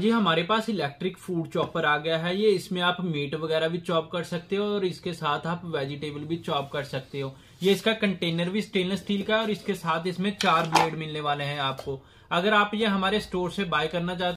जी हमारे पास electric food chopper आ गया है ये इसमें आप मीट वगैरह भी चॉप कर सकते हो और इसके साथ आप वेजिटेबल भी चॉप कर सकते हो ये इसका कंटेनर भी स्टेनलेस स्टील का है और इसके साथ इसमें चार ब्लेड मिलने वाले हैं आपको अगर आप ये हमारे स्टोर से बाय करना चाहते